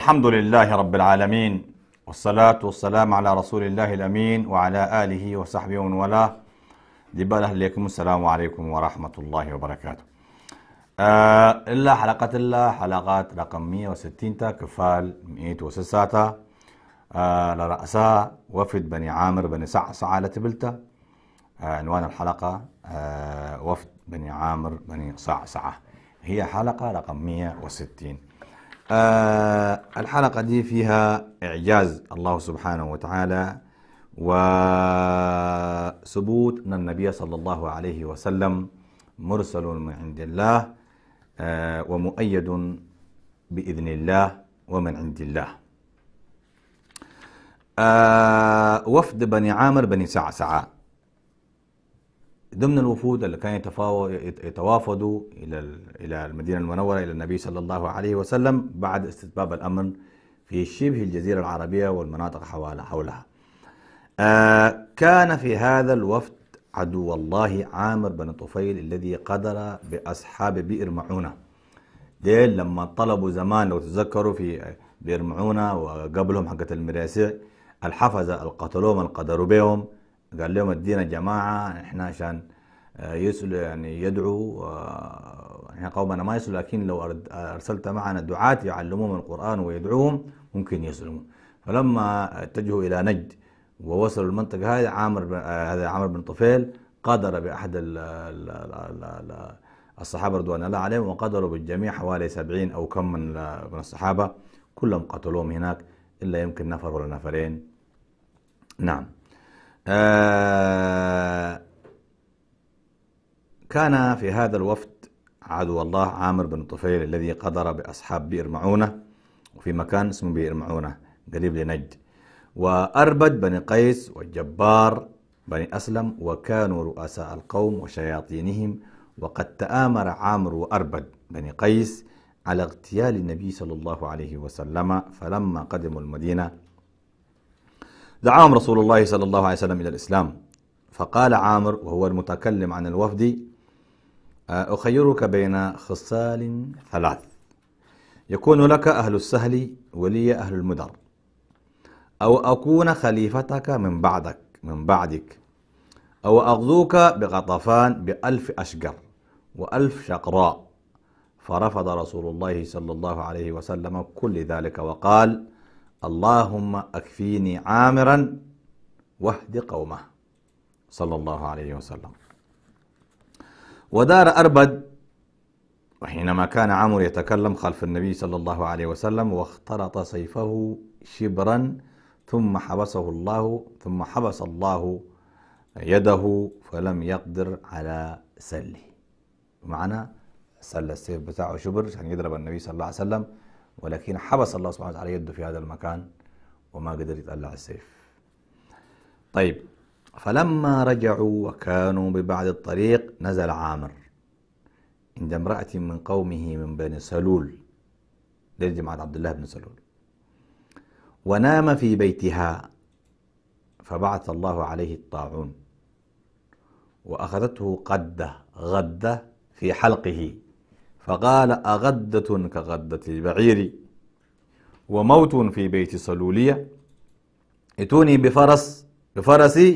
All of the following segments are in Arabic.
الحمد لله رب العالمين والصلاة والسلام على رسول الله الأمين وعلى آله وصحبه ومن والاه دبال أهليكم السلام عليكم ورحمة الله وبركاته آه إلا حلقة الله حلقات رقم 160 كفال 106 آه لرأسا وفد بني عامر بني سعسعة لتبلتا آه عنوان الحلقة آه وفد بني عامر بني سعسعة هي حلقة رقم 160 آه الحلقة دي فيها إعجاز الله سبحانه وتعالى وثبوت أن النبي صلى الله عليه وسلم مرسل من عند الله آه ومؤيد بإذن الله ومن عند الله آه وفد بني عامر بني سعسعه ضمن الوفود اللي كان يتوافدوا الى الى المدينه المنوره الى النبي صلى الله عليه وسلم بعد استتباب الامن في شبه الجزيره العربيه والمناطق حولها. آه كان في هذا الوفد عدو الله عامر بن طفيل الذي قدر باصحاب بئر معونه. ديل لما طلبوا زمان لو تتذكروا في بئر معونه وقبلهم حقه المراسع الحفزه القتلوهم القدروا بهم قال لهم ادينا جماعة احنا عشان آه، يسأل يعني يدعو آه، احنا قومنا ما يسأل لكن لو أرسلت معنا دعاة يعلموهم القرآن ويدعوهم ممكن يسلموا فلما اتجهوا إلى نجد ووصلوا المنطقة هذه عامر آه، هذا عامر بن طفيل قدر بأحد الـ الـ الـ الـ الصحابة رضوان الله عليهم وقدروا بالجميع حوالي سبعين أو كم من من الصحابة كلهم قتلوهم هناك إلا يمكن نفر ولا نفرين نعم آه، كان في هذا الوفد عدو الله عامر بن طفيل الذي قدر بأصحاب بئر معونة وفي مكان اسمه بئر معونة قريب لنجد وأربد بني قيس والجبار بني أسلم وكانوا رؤساء القوم وشياطينهم وقد تآمر عامر وأربد بني قيس على اغتيال النبي صلى الله عليه وسلم فلما قدموا المدينة دعاهم رسول الله صلى الله عليه وسلم إلى الإسلام فقال عامر وهو المتكلم عن الوفد آه، أخيرك بين خصال ثلاث يكون لك أهل السهل ولي أهل المدر أو أكون خليفتك من بعدك من بعدك أو أغزوك بغطفان بألف أشجر وألف شقراء فرفض رسول الله صلى الله عليه وسلم كل ذلك وقال اللهم أكفيني عامرا واهد قومه صلى الله عليه وسلم ودار أربد وحينما كان عمرو يتكلم خلف النبي صلى الله عليه وسلم واخترط سيفه شبرا ثم حبسه الله ثم حبس الله يده فلم يقدر على سله معنى سل السيف بتاعه شبر عشان يضرب النبي صلى الله عليه وسلم ولكن حبس الله سبحانه وتعالى يده في هذا المكان وما قدر يطلع السيف طيب فلما رجعوا وكانوا ببعد الطريق نزل عامر عند امرأة من قومه من بني سلول دير جماعة عبد الله بن سلول ونام في بيتها فبعث الله عليه الطاعون وأخذته قدة غدة في حلقه فقال أغدة كغدة البعير وموت في بيت صلولية اتوني بفرس بفرسي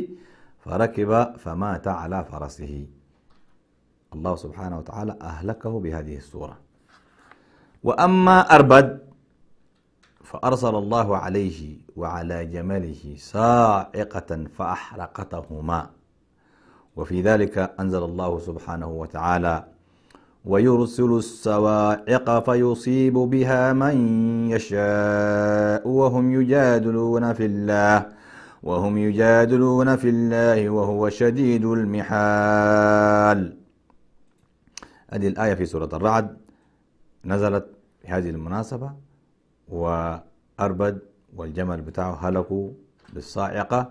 فركب فمات على فرسه الله سبحانه وتعالى أهلكه بهذه السورة وأما أربد فأرسل الله عليه وعلى جمله صاعقة فأحرقتهما وفي ذلك أنزل الله سبحانه وتعالى ويرسل السواعق فيصيب بها من يشاء وهم يجادلون في الله وهم يجادلون في الله وهو شديد المحال هذه الآية في سورة الرعد نزلت بهذه المناسبة وأربد والجمل بتاعه هلكوا بالصاعقة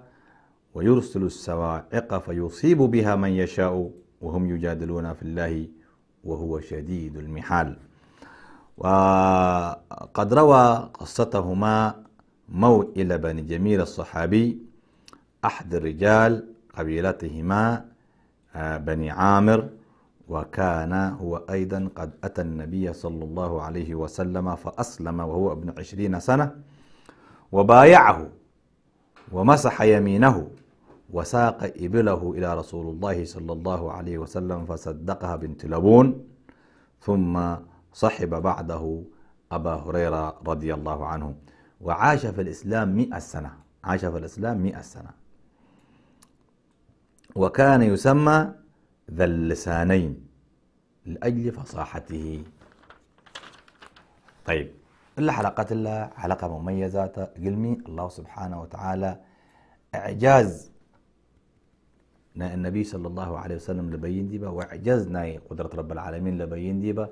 ويرسل السواعق فيصيب بها من يشاء وهم يجادلون في الله وهو شديد المحال وقد روى قصتهما موئل بن جميل الصحابي أحد الرجال قبيلتهما آه، بني عامر وكان هو أيضا قد أتى النبي صلى الله عليه وسلم فأسلم وهو ابن عشرين سنة وبايعه ومسح يمينه وساق إبله إلى رسول الله صلى الله عليه وسلم فصدقها بنت لبون ثم صحب بعده أبا هريرة رضي الله عنه وعاش في الإسلام مئة سنة عاش في الإسلام مئة سنة وكان يسمى ذا اللسانين لأجل فصاحته طيب إلا حلقة الله حلقة مميزة قلمي الله سبحانه وتعالى إعجاز النبي صلى الله عليه وسلم لبين ديبا وعجزنا قدرة رب العالمين لبين ديبا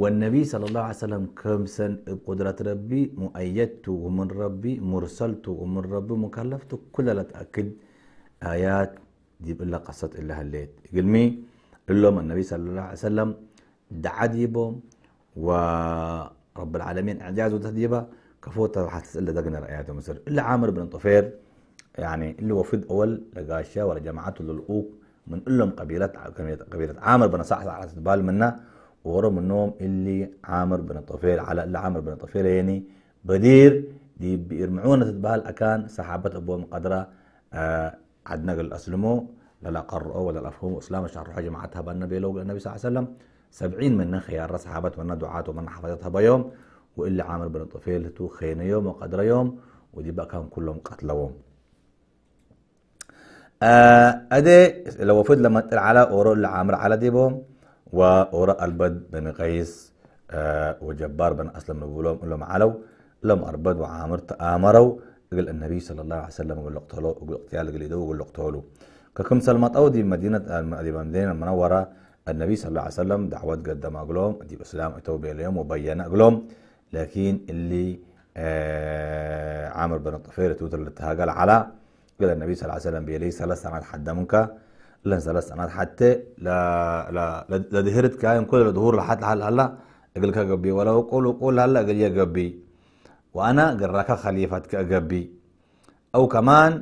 والنبي صلى الله عليه وسلم كم سن بقدرة ربي مؤيدت ومن ربي مرسلت ومن ربي مكلفت كل أتأكد آيات ديب إلا قصة إلا هليت قل مي اللهم النبي صلى الله عليه وسلم دعا ديبا ورب العالمين إعجاز وتهديبا كفوت راح تسأل دقنا رأياته مصر إلا عامر بن طفير يعني اللي وفد اول لقاشا ولا جماعته للأوك من قلهم قبيلة قبيلة عامر بن صحصح على بال منا وورا منهم اللي عامر بن طفيل على اللي عامر بن طفيل يعني بدير دي بيرمعونا تتبال أكان سحابة أبو مقدرة آه عد نقل أسلموا لا قرؤوا ولا أفهموا إسلام روحي جماعتها بالنبي لو النبي صلى الله عليه وسلم سبعين من خيار صحابة منا دعاة ومنا حفظتها بيوم واللي عامر بن طفيل تو خينا يوم وقدر يوم ودي بقى كان كلهم قتلوهم آه، ادي لو فد لما تقل على اوراق اللي عامر على ديبهم واوراق البد بن قيس آه وجبار بن اسلم نقول لهم علو لهم اربد وعامر تامروا قال النبي صلى الله عليه وسلم قال اقتلوا اقتيال قال يدو قال اقتلوا ككم سلمت او دي مدينه المدينه آه، المنوره النبي صلى الله عليه وسلم دعوات قدم اقلهم دي اسلام اتوا اليوم وبين اقلهم لكن اللي آه عامر بن الطفيل توتر اللي على قال النبي صلى الله عليه وسلم بيلي ثلاث سنوات منك لا ثلاث سنوات حتى لا لا لا دهرت كاين كل الظهور لحد لحد هلا قال لك قبي ولا قول قول هلا قال يا قبي وانا قراك خليفتك قبي او كمان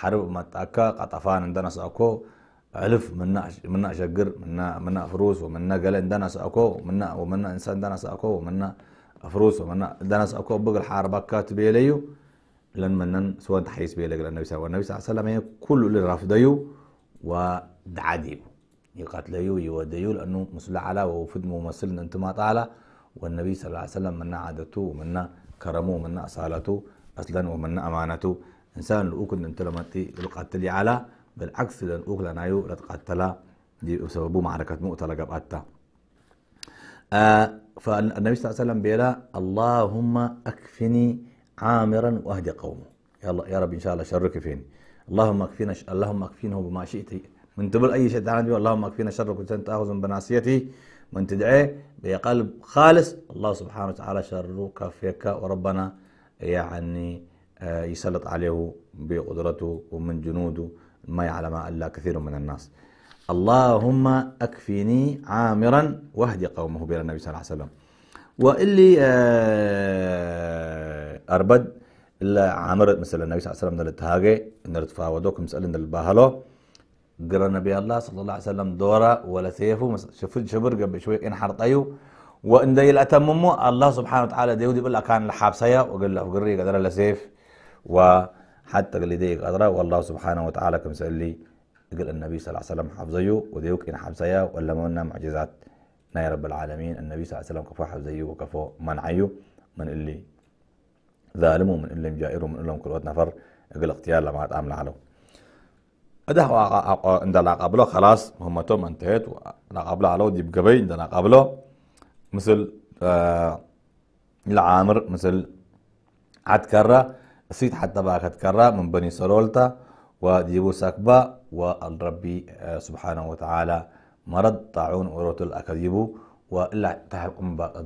حرب متاكا قطفان عندنا ساكو ألف منا منا شجر منا منا فروس ومنا قال عندنا ساكو ومنا ومنا انسان عندنا ساكو ومنا فروس ومنا عندنا ساكو بقى الحرب كاتب ليو صلى الله عليه وسلم ገለ ነቢ ነቢ ሰለም ኩሉ ልራፍደዩ ወድዓድዩ ይቀትለዩ ይወደዩ ለአኑ ምስ ላዓላ انتما መመስል والنبي صلى الله عليه وسلم من عادته ومن كرمه ومن أصالته أصلا ومن أمانته إنسان أكد أنت لما تقتلي على بالعكس لأوك لنايو لتقتلا يسببوا معركة مؤتلة قبعتا آه فالنبي صلى الله عليه وسلم بيلا اللهم أكفني عامرا واهدي قومه يلا يا رب ان شاء الله شرك فين اللهم اكفينا ش... اللهم اكفينه بما شئت من تبر اي شيء تعالى اللهم اكفينا شرك وانت تاخذ من بناصيته من تدعيه بقلب خالص الله سبحانه وتعالى شرك فيك وربنا يعني آه، يسلط عليه بقدرته ومن جنوده ما يعلم الا كثير من الناس اللهم اكفيني عامرا واهدي قومه بين النبي صلى الله عليه وسلم واللي آه أربد إلا arbad ilaa camirad masala nabi sal slam nalitahaage nalitfaawado kumsali nalibahalo قرا النبي الله صلى الله عليه وسلم دورا ولا سيفه شبر قبل شوي إن حرطيو وإن دي الأتممو الله سبحانه وتعالى ديودي بلا كان سيا وقال له قري قدر له سيف وحتى قال لي ديك قدرة والله سبحانه وتعالى كم سأل لي قال النبي صلى الله عليه وسلم حفظيه وديوك إن حبسيا ولا منا معجزات يا رب العالمين النبي صلى الله عليه وسلم كفو حفظيه وكفو منعيه من اللي ظالمو من إلهم جائرو من إلهم كل نفر اقول اختيار لما تعمل عليهم اده عند العقابلو خلاص هم توم انتهت العقابلو على ودي بقبي عند العقابلو مثل آه، العامر مثل عتكرة سيد حتى بقى عتكرة من بني سلولتا وديبو سكبة والربي آه، سبحانه وتعالى مرض طاعون وروت الأكاديبو وإلا تحقم بقى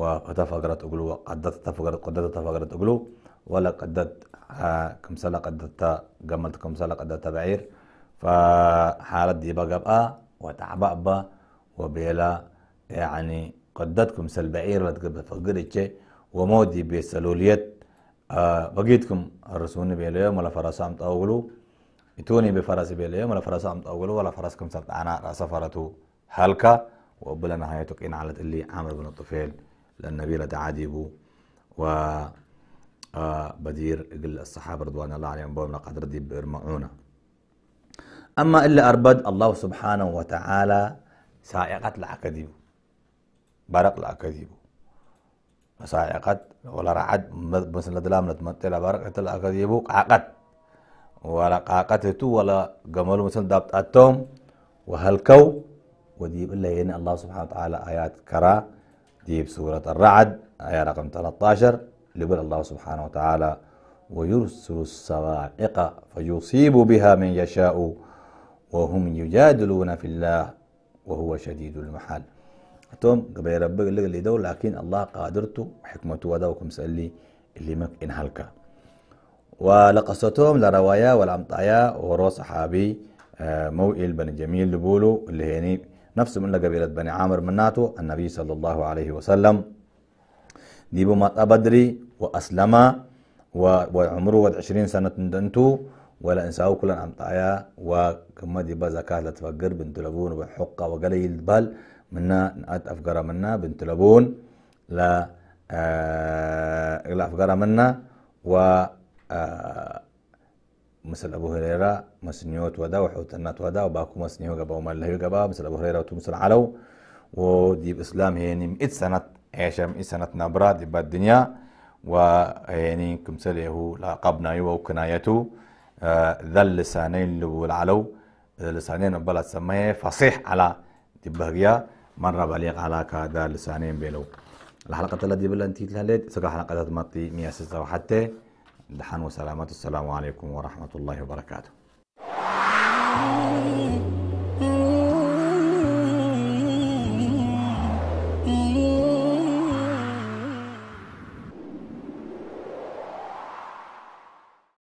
وتفجرت أجلو قدت تفجرت قدت تفجرت أجلو ولا قدت آه، كم سلا قدت جملت كم سلا قدت تبعير فحالت دي بقى بقى وتعب بقى وبيلا يعني قدت كم سل بعير لا تفجرت ومودي بسلوليت آه، بقيتكم الرسول بيليوم ولا عم تأولو يتوني بفرس بيليوم ولا فرس عم تأولو ولا كم فرسكم أنا رأس فرتو هلكا وبلا نهايتك إن علت اللي عامر بن الطفيل للنبيلة عاديبو و آه، بدير الصحابة رضوان الله عليهم بوهم لقد ردي بإرمعونا أما إلا أربد الله سبحانه وتعالى سائقات العكديب برق العكديب سائقات ولا رعد مثل دلام لا برق العكديب قاقت ولا تو ولا قملو مثل دابت أتوم وهلكو وديب إلا يعني الله سبحانه وتعالى آيات كرا دي بسورة الرعد آية رقم 13 يقول الله سبحانه وتعالى ويرسل الصواعق فيصيب بها من يشاء وهم يجادلون في الله وهو شديد المحال توم قبل ربك اللي دول لكن الله قادرته وحكمته وداوكم سألي اللي مك إنهلك ولقصتهم لروايا والأمطايا وروا صحابي آه، موئل بن جميل لبولو اللي يعني نفس من لقبيلة بني عامر من ناتو النبي صلى الله عليه وسلم ديبو مات بدري وأسلم وعمره ود عشرين سنة ندنتو ولا انساو كل عم طايا وكما دي بزكاة لا تفقر بنت لبون وحقة وقليل بال منا نأت أفقر منا بنت لبون لا آه لا أفقر منا و آه مثل أبو هريرة مسنيوت ودا وحوتنات ودا وباكو مسنيه جبا وما له قبا مثل أبو هريرة وتمثل علو وديب إسلام هينيم إت سنة عيشم إت سنة نبرة ديب الدنيا ويعني كمثل يهو لقبنا يو وكنايته آه، ذا اللسانين العلو ذا اللسانين بلا تسميه فصيح على دبهريا مرة بليغ على كذا لسانين بيلو الحلقة التي بلنتيت لها ليد سقى حلقة مطي مياسسة وحتى لحن وسلامات السلام عليكم ورحمة الله وبركاته